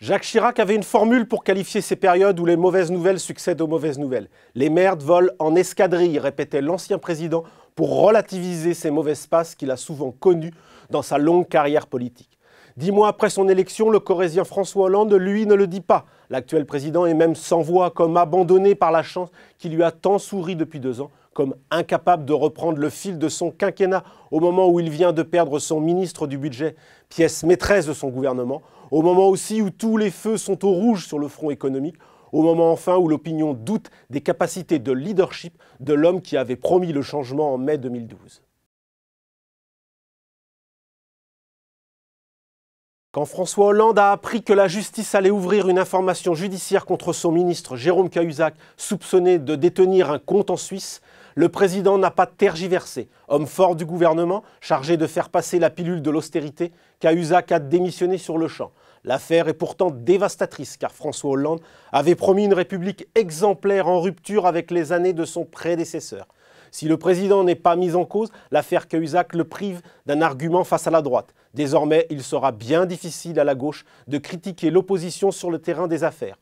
Jacques Chirac avait une formule pour qualifier ces périodes où les mauvaises nouvelles succèdent aux mauvaises nouvelles. Les merdes volent en escadrille, répétait l'ancien président pour relativiser ces mauvaises passes qu'il a souvent connues dans sa longue carrière politique. Dix mois après son élection, le Corésien François Hollande, lui, ne le dit pas. L'actuel président est même sans voix, comme abandonné par la chance qui lui a tant souri depuis deux ans, comme incapable de reprendre le fil de son quinquennat au moment où il vient de perdre son ministre du budget, pièce maîtresse de son gouvernement, au moment aussi où tous les feux sont au rouge sur le front économique, au moment enfin où l'opinion doute des capacités de leadership de l'homme qui avait promis le changement en mai 2012. Quand François Hollande a appris que la justice allait ouvrir une information judiciaire contre son ministre Jérôme Cahuzac, soupçonné de détenir un compte en Suisse, le président n'a pas tergiversé, homme fort du gouvernement, chargé de faire passer la pilule de l'austérité, Cahuzac a démissionné sur le champ. L'affaire est pourtant dévastatrice car François Hollande avait promis une République exemplaire en rupture avec les années de son prédécesseur. Si le président n'est pas mis en cause, l'affaire Cahuzac le prive d'un argument face à la droite. Désormais, il sera bien difficile à la gauche de critiquer l'opposition sur le terrain des affaires.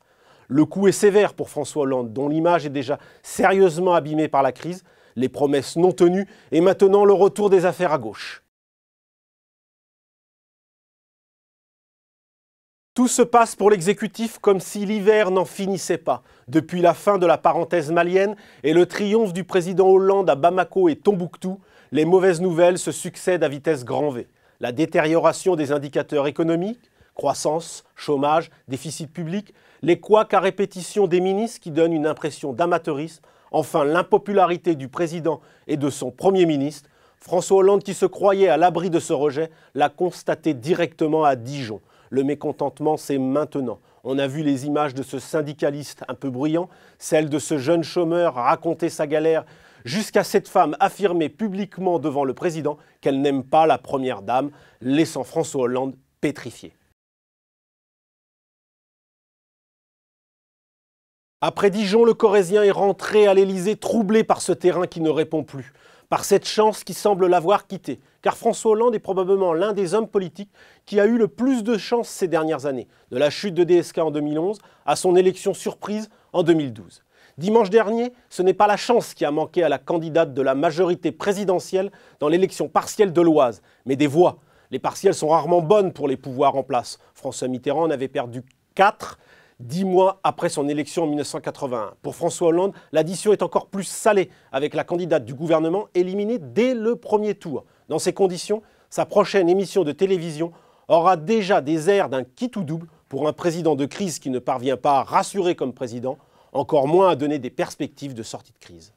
Le coup est sévère pour François Hollande, dont l'image est déjà sérieusement abîmée par la crise, les promesses non tenues et maintenant le retour des affaires à gauche. Tout se passe pour l'exécutif comme si l'hiver n'en finissait pas. Depuis la fin de la parenthèse malienne et le triomphe du président Hollande à Bamako et Tombouctou, les mauvaises nouvelles se succèdent à vitesse grand V. La détérioration des indicateurs économiques, Croissance, chômage, déficit public, les couacs à répétition des ministres qui donnent une impression d'amateurisme, enfin l'impopularité du président et de son Premier ministre, François Hollande, qui se croyait à l'abri de ce rejet, l'a constaté directement à Dijon. Le mécontentement, c'est maintenant. On a vu les images de ce syndicaliste un peu bruyant, celle de ce jeune chômeur raconter sa galère, jusqu'à cette femme affirmer publiquement devant le président qu'elle n'aime pas la première dame, laissant François Hollande pétrifié. Après Dijon, le Corésien est rentré à l'Élysée troublé par ce terrain qui ne répond plus, par cette chance qui semble l'avoir quitté. Car François Hollande est probablement l'un des hommes politiques qui a eu le plus de chance ces dernières années, de la chute de DSK en 2011 à son élection surprise en 2012. Dimanche dernier, ce n'est pas la chance qui a manqué à la candidate de la majorité présidentielle dans l'élection partielle de l'Oise, mais des voix. Les partielles sont rarement bonnes pour les pouvoirs en place. François Mitterrand en avait perdu 4 dix mois après son élection en 1981. Pour François Hollande, l'addition est encore plus salée, avec la candidate du gouvernement éliminée dès le premier tour. Dans ces conditions, sa prochaine émission de télévision aura déjà des airs d'un quitte ou double pour un président de crise qui ne parvient pas à rassurer comme président, encore moins à donner des perspectives de sortie de crise.